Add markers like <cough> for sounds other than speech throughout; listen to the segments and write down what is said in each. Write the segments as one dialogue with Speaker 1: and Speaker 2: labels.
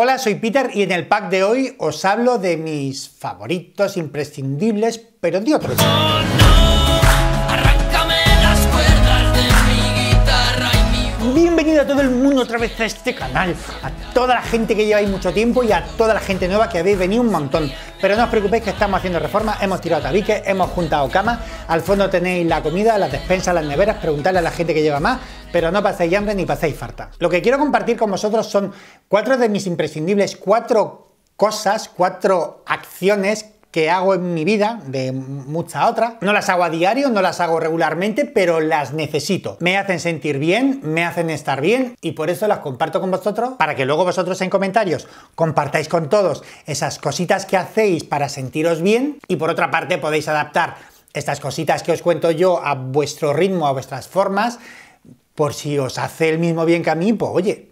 Speaker 1: Hola, soy Peter y en el pack de hoy os hablo de mis favoritos, imprescindibles, pero de otros. Oh, Bienvenido a todo el mundo otra vez a este canal, toda la gente que lleváis mucho tiempo y a toda la gente nueva que habéis venido un montón. Pero no os preocupéis que estamos haciendo reformas, hemos tirado tabiques, hemos juntado camas, al fondo tenéis la comida, las despensas, las neveras, preguntarle a la gente que lleva más, pero no paséis hambre ni paséis farta. Lo que quiero compartir con vosotros son cuatro de mis imprescindibles, cuatro cosas, cuatro acciones hago en mi vida, de mucha otra No las hago a diario, no las hago regularmente, pero las necesito. Me hacen sentir bien, me hacen estar bien y por eso las comparto con vosotros para que luego vosotros en comentarios compartáis con todos esas cositas que hacéis para sentiros bien y por otra parte podéis adaptar estas cositas que os cuento yo a vuestro ritmo, a vuestras formas, por si os hace el mismo bien que a mí, pues oye,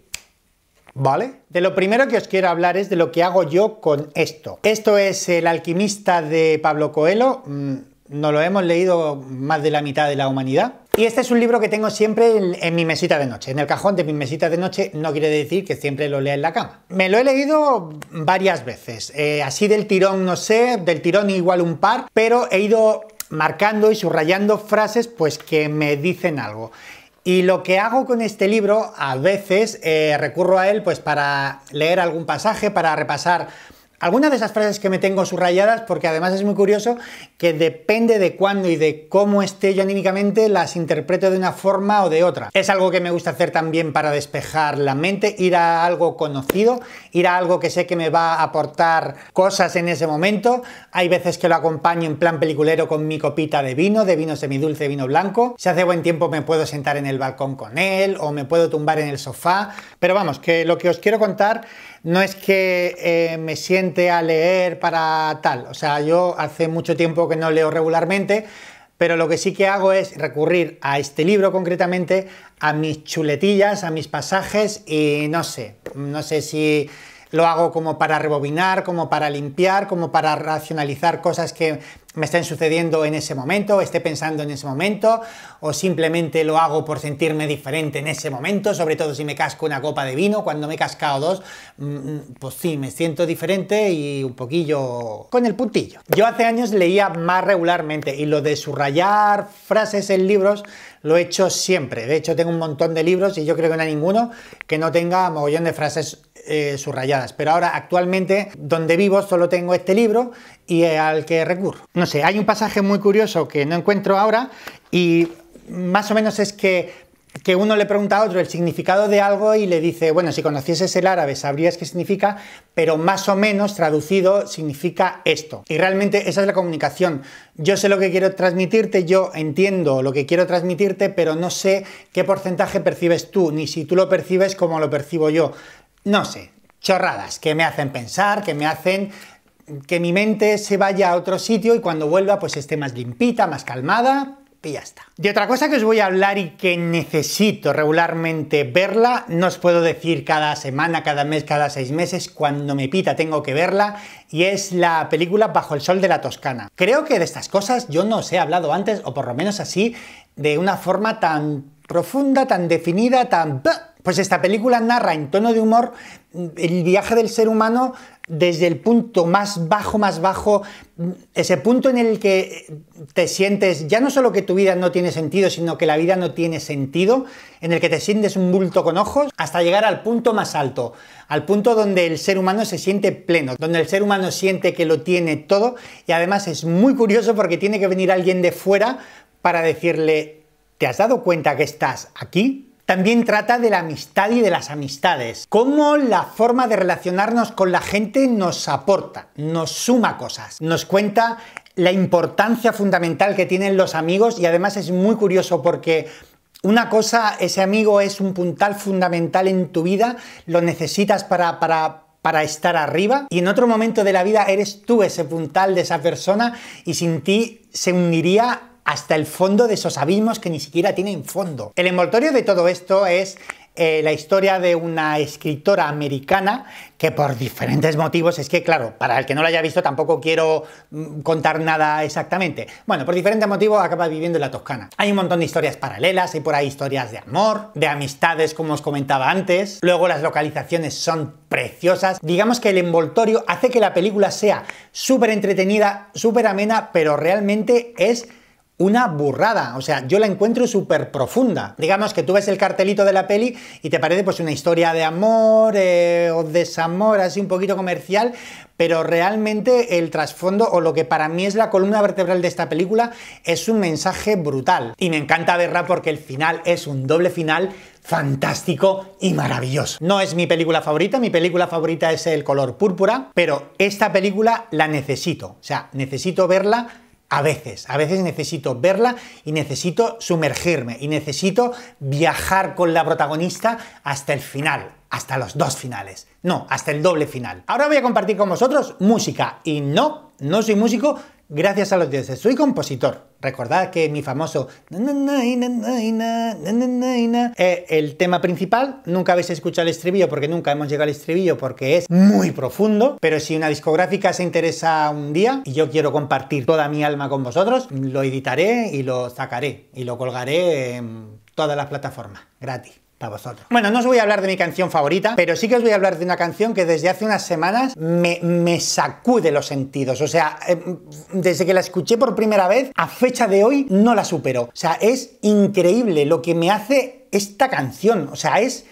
Speaker 1: ¿vale? De lo primero que os quiero hablar es de lo que hago yo con esto. Esto es El alquimista de Pablo Coelho. Mm, no lo hemos leído más de la mitad de la humanidad. Y este es un libro que tengo siempre en, mi mesita de noche, en el cajón de mi mesita de noche. No quiere decir que siempre lo lea en la cama. Me lo he leído varias veces. Eh, así del tirón, no sé, del tirón igual un par, pero he ido marcando y subrayando frases pues que me dicen algo. Y lo que hago con este libro, a veces eh, recurro a él pues para leer algún pasaje, para repasar algunas de esas frases que me tengo subrayadas, porque además es muy curioso que depende de cuándo y de cómo esté yo anímicamente, las interpreto de una forma o de otra. Es algo que me gusta hacer también para despejar la mente, ir a algo conocido, ir a algo que sé que me va a aportar cosas en ese momento. Hay veces que lo acompaño en plan peliculero con mi copita de vino, de vino semidulce, vino blanco. Si hace buen tiempo me puedo sentar en el balcón con él o me puedo tumbar en el sofá. Pero vamos, que lo que os quiero contar no es que eh, me siente a leer para tal, o sea, yo hace mucho tiempo que no leo regularmente, pero lo que sí que hago es recurrir a este libro concretamente, a mis chuletillas, a mis pasajes y no sé, no sé si lo hago como para rebobinar, como para limpiar, como para racionalizar cosas que me estén sucediendo en ese momento, esté pensando en ese momento, o simplemente lo hago por sentirme diferente en ese momento, sobre todo si me casco una copa de vino, cuando me he cascado dos, mm, mm, pues sí, me siento diferente y un poquillo con el puntillo. Yo hace años leía más regularmente y lo de subrayar frases en libros lo he hecho siempre. De hecho, tengo un montón de libros y yo creo que no hay ninguno que no tenga mogollón de frases eh, subrayadas. Pero ahora actualmente donde vivo solo tengo este libro y al que recurro. No sé, hay un pasaje muy curioso que no encuentro ahora y más o menos es que que uno le pregunta a otro el significado de algo y le dice, bueno, si conocieses el árabe sabrías qué significa, pero más o menos traducido significa esto. Y realmente esa es la comunicación. Yo sé lo que quiero transmitirte, yo entiendo lo que quiero transmitirte, pero no sé qué porcentaje percibes tú, ni si tú lo percibes como lo percibo yo no sé, chorradas que me hacen pensar, que me hacen que mi mente se vaya a otro sitio y cuando vuelva pues esté más limpita, más calmada y ya está. De otra cosa que os voy a hablar y que necesito regularmente verla, no os puedo decir cada semana, cada mes, cada seis meses, cuando me pita tengo que verla, y es la película Bajo el Sol de la Toscana. Creo que de estas cosas yo no os he hablado antes, o por lo menos así, de una forma tan profunda, tan definida, tan... Pues esta película narra en tono de humor el viaje del ser humano desde el punto más bajo, más bajo, ese punto en el que te sientes, ya no solo que tu vida no tiene sentido, sino que la vida no tiene sentido, en el que te sientes un bulto con ojos, hasta llegar al punto más alto, al punto donde el ser humano se siente pleno, donde el ser humano siente que lo tiene todo y además es muy curioso porque tiene que venir alguien de fuera para decirle, ¿te has dado cuenta que estás aquí? También trata de la amistad y de las amistades, cómo la forma de relacionarnos con la gente nos aporta, nos suma cosas, nos cuenta la importancia fundamental que tienen los amigos y además es muy curioso porque una cosa, ese amigo es un puntal fundamental en tu vida, lo necesitas para, para, estar arriba y en otro momento de la vida eres tú ese puntal de esa persona y sin ti se uniría hasta el fondo de esos abismos que ni siquiera tienen fondo. El envoltorio de todo esto es eh, la historia de una escritora americana que por diferentes motivos, es que claro, para el que no lo haya visto tampoco quiero mm, contar nada exactamente. Bueno, por diferentes motivos acaba viviendo en la Toscana. Hay un montón de historias paralelas, hay por ahí historias de amor, de amistades como os comentaba antes. Luego las localizaciones son preciosas. Digamos que el envoltorio hace que la película sea súper entretenida, súper amena, pero realmente es una burrada. O sea, yo la encuentro súper profunda. Digamos que tú ves el cartelito de la peli y te parece pues una historia de amor eh, o desamor, así un poquito comercial, pero realmente el trasfondo o lo que para mí es la columna vertebral de esta película es un mensaje brutal. Y me encanta verla porque el final es un doble final fantástico y maravilloso. No es mi película favorita, mi película favorita es El color púrpura, pero esta película la necesito. O sea, necesito verla a veces, a veces necesito verla y necesito sumergirme y necesito viajar con la protagonista hasta el final, hasta los dos finales, no, hasta el doble final. Ahora voy a compartir con vosotros música y no, no soy músico, gracias a los dioses. Soy compositor. Recordad que mi famoso es eh, el tema principal, nunca habéis escuchado el estribillo porque nunca hemos llegado al estribillo porque es muy profundo, pero si una discográfica se interesa un día y yo quiero compartir toda mi alma con vosotros, lo editaré y lo sacaré y lo colgaré en todas las plataformas, gratis. Bueno, no os voy a hablar de mi canción favorita, pero sí que os voy a hablar de una canción que desde hace unas semanas me, sacude los sentidos. O sea, eh, desde que la escuché por primera vez, a fecha de hoy no la supero. O sea, es increíble lo que me hace esta canción. O sea, es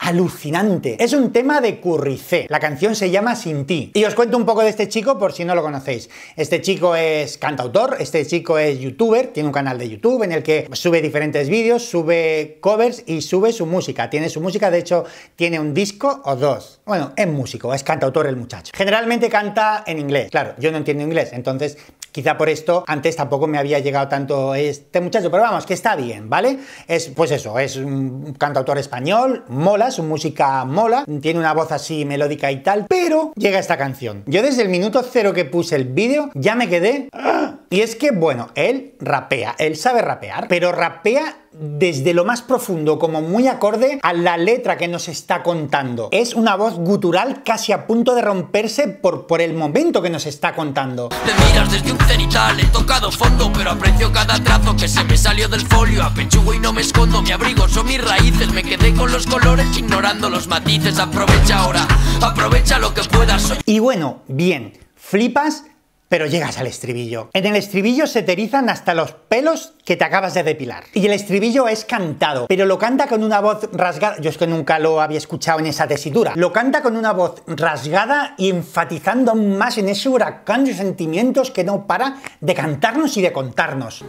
Speaker 1: alucinante. Es un tema de Curricé. La canción se llama Sin ti. Y os cuento un poco de este chico por si no lo conocéis. Este chico es cantautor, este chico es youtuber, tiene un canal de YouTube en el que sube diferentes vídeos, sube covers y sube su música. Tiene su música, de hecho, tiene un disco o dos. Bueno, es músico, es cantautor el muchacho. Generalmente canta en inglés. Claro, yo no entiendo inglés, entonces Quizá por esto antes tampoco me había llegado tanto este muchacho, pero vamos, que está bien, ¿vale? Es pues eso, es un cantautor español, mola, su música mola, tiene una voz así melódica y tal, pero llega esta canción. Yo desde el minuto cero que puse el vídeo ya me quedé... ¡ah! Y es que, bueno, él rapea, él sabe rapear, pero rapea desde lo más profundo, como muy acorde a la letra que nos está contando. Es una voz gutural casi a punto de romperse por, por el momento que nos está contando. Te miras desde un cenital, he tocado fondo, pero aprecio cada trazo que se me salió del folio. Apechugo y no me escondo, mi abrigo son mis raíces, me quedé con los colores, ignorando los matices. Aprovecha ahora, aprovecha lo que puedas. Soy... Y bueno, bien, flipas pero llegas al estribillo. En el estribillo se terizan hasta los pelos que te acabas de depilar. Y el estribillo es cantado, pero lo canta con una voz rasgada. Yo es que nunca lo había escuchado en esa tesitura. Lo canta con una voz rasgada y enfatizando más en ese huracán de sentimientos que no para de cantarnos y de contarnos.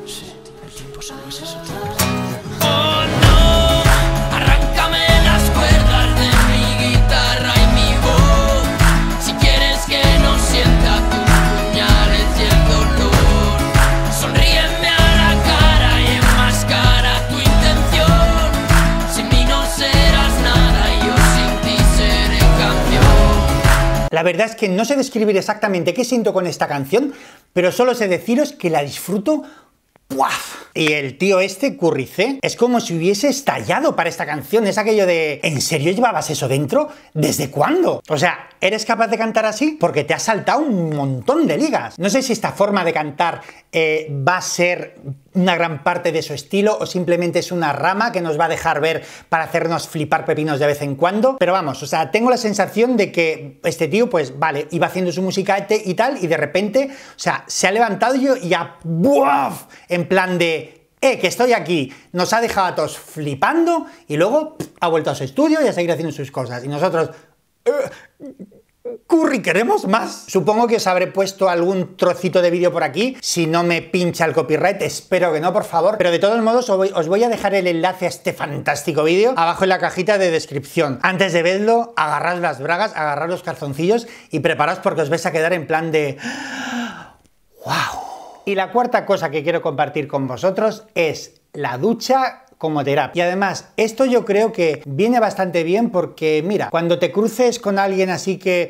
Speaker 1: Pues, La verdad es que no sé describir exactamente qué siento con esta canción, pero solo sé deciros que la disfruto y el tío este, Curricé, es como si hubiese estallado para esta canción. Es aquello de, ¿en serio llevabas eso dentro? ¿Desde cuándo? O sea, ¿eres capaz de cantar así? Porque te ha saltado un montón de ligas. No sé si esta forma de cantar eh, va a ser una gran parte de su estilo o simplemente es una rama que nos va a dejar ver para hacernos flipar pepinos de vez en cuando. Pero vamos, o sea, tengo la sensación de que este tío, pues vale, iba haciendo su música y tal, y de repente, o sea, se ha levantado yo y ya, ¡buaf! en plan de, eh, que estoy aquí, nos ha dejado a todos flipando y luego ha vuelto a su estudio y a seguir haciendo sus cosas. Y nosotros... Eh, curry, queremos más. Supongo que os habré puesto algún trocito de vídeo por aquí. Si no me pincha el copyright, espero que no, por favor. Pero de todos modos, os voy a dejar el enlace a este fantástico vídeo abajo en la cajita de descripción. Antes de verlo, agarrad las bragas, agarrad los calzoncillos y preparaos porque os vais a quedar en plan de... ¡Wow! <gasps> Y la cuarta cosa que quiero compartir con vosotros es la ducha como terapia. Y además, esto yo creo que viene bastante bien porque, mira, cuando te cruces con alguien así que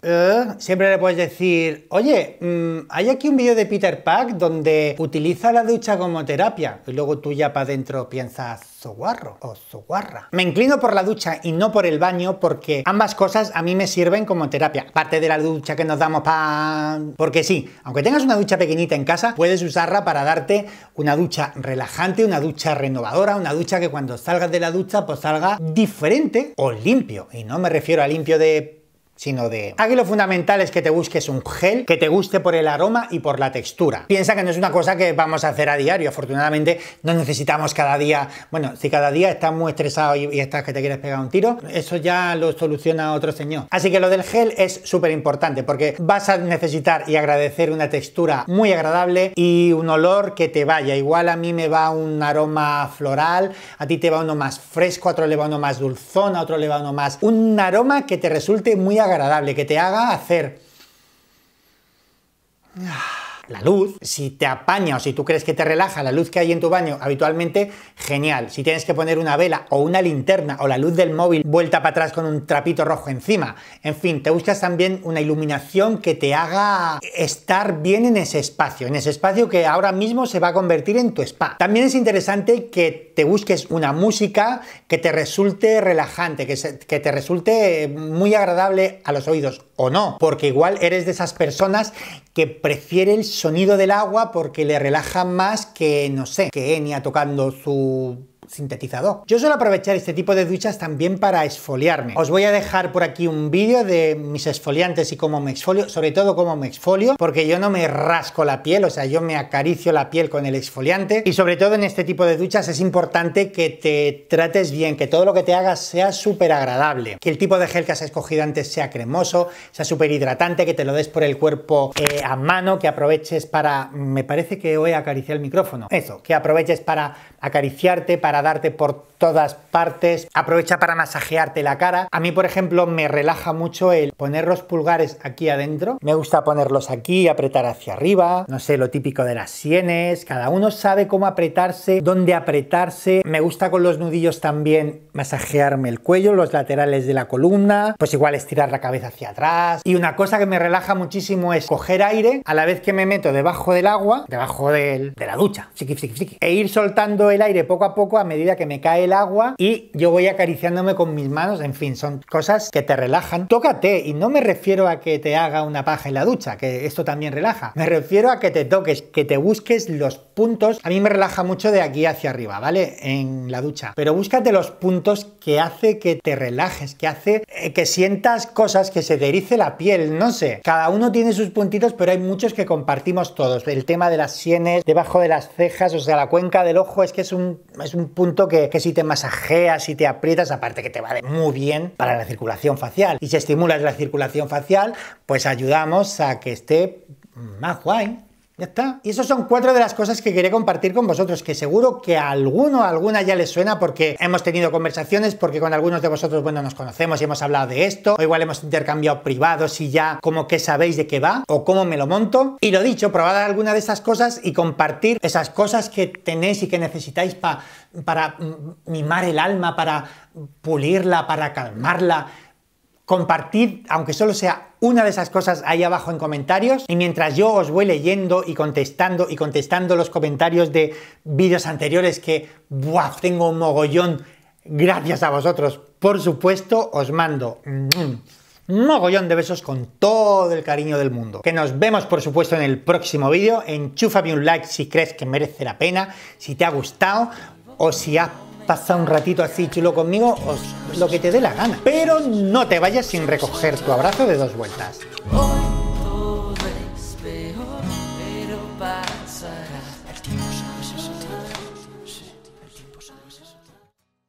Speaker 1: siempre le puedes decir, oye, mm, hay aquí un vídeo de Peter Pack donde utiliza la ducha como terapia. Y luego tú ya para adentro piensas, zoguarro o zoguarra. Me inclino por la ducha y no por el baño porque ambas cosas a mí me sirven como terapia. Parte de la ducha que nos damos para... Porque sí, aunque tengas una ducha pequeñita en casa, puedes usarla para darte una ducha relajante, una ducha renovadora, una ducha que cuando salgas de la ducha pues salga diferente o limpio. Y no me refiero a limpio de sino de... Aquí lo fundamental es que te busques un gel que te guste por el aroma y por la textura. Piensa que no es una cosa que vamos a hacer a diario, afortunadamente no necesitamos cada día, bueno, si cada día estás muy estresado y, estás que te quieres pegar un tiro, eso ya lo soluciona otro señor. Así que lo del gel es súper importante porque vas a necesitar y agradecer una textura muy agradable y un olor que te vaya. Igual a mí me va un aroma floral, a ti te va uno más fresco, a otro le va uno más dulzón, a otro le va uno más... Un aroma que te resulte muy agradable agradable, que te haga hacer... Ah la luz, si te apaña o si tú crees que te relaja la luz que hay en tu baño habitualmente, genial. Si tienes que poner una vela o una linterna o la luz del móvil vuelta para atrás con un trapito rojo encima, en fin, te buscas también una iluminación que te haga estar bien en ese espacio, en ese espacio que ahora mismo se va a convertir en tu spa. También es interesante que te busques una música que te resulte relajante, que, que te resulte muy agradable a los oídos o no, porque igual eres de esas personas que prefiere el sonido del agua porque le relaja más que, no sé, que Enya tocando su sintetizador. Yo suelo aprovechar este tipo de duchas también para esfoliarme. Os voy a dejar por aquí un vídeo de mis exfoliantes y cómo me exfolio, sobre todo cómo me exfolio, porque yo no me rasco la piel, o sea, yo me acaricio la piel con el exfoliante y sobre todo en este tipo de duchas es importante que te trates bien, que todo lo que te hagas sea súper agradable, que el tipo de gel que has escogido antes sea cremoso, sea súper hidratante, que te lo des por el cuerpo eh, a mano, que aproveches para... me parece que hoy acariciar el micrófono. Eso, que aproveches para acariciarte, para darte por todas partes, aprovecha para masajearte la cara. A mí, por ejemplo, me relaja mucho el poner los pulgares aquí adentro. Me gusta ponerlos aquí, apretar hacia arriba, no sé, lo típico de las sienes. Cada uno sabe cómo apretarse, dónde apretarse. Me gusta con los nudillos también masajearme el cuello, los laterales de la columna, pues igual estirar la cabeza hacia atrás. Y una cosa que me relaja muchísimo es coger aire a la vez que me meto debajo del agua, debajo de la ducha, e ir soltando el aire poco a poco a medida que me cae el agua y yo voy acariciándome con mis manos, en fin, son cosas que te relajan. Tócate y no me refiero a que te haga una paja en la ducha, que esto también relaja. Me refiero a que te toques, que te busques los puntos. A mí me relaja mucho de aquí hacia arriba, ¿vale? En la ducha. Pero búscate los puntos que hace que te relajes, que hace eh, que sientas cosas, que se te erice la piel, no sé. Cada uno tiene sus puntitos, pero hay muchos que compartimos todos. El tema de las sienes, debajo de las cejas, o sea, la cuenca del ojo es que es un, punto que, si te masajeas, si te aprietas, aparte que te va muy bien para la circulación facial. Y si estimulas la circulación facial, pues ayudamos a que esté más guay. Y esas son cuatro de las cosas que quería compartir con vosotros, que seguro que a alguno, alguna ya les suena porque hemos tenido conversaciones, porque con algunos de vosotros, bueno, nos conocemos y hemos hablado de esto, o igual hemos intercambiado privados y ya como que sabéis de qué va o cómo me lo monto. Y lo dicho, probad alguna de esas cosas y compartir esas cosas que tenéis y que necesitáis para mimar el alma, para pulirla, para calmarla compartir, aunque solo sea una de esas cosas ahí abajo en comentarios. Y mientras yo os voy leyendo y contestando y contestando los comentarios de vídeos anteriores que, ¡buah! Tengo un mogollón. Gracias a vosotros. Por supuesto, os mando un mogollón de besos con todo el cariño del mundo. Que nos vemos, por supuesto, en el próximo vídeo. Enchúfame un like si crees que merece la pena, si te ha gustado o si ha pasa un ratito así chulo conmigo, os, lo que te dé la gana. Pero no te vayas sin recoger tu abrazo de dos vueltas.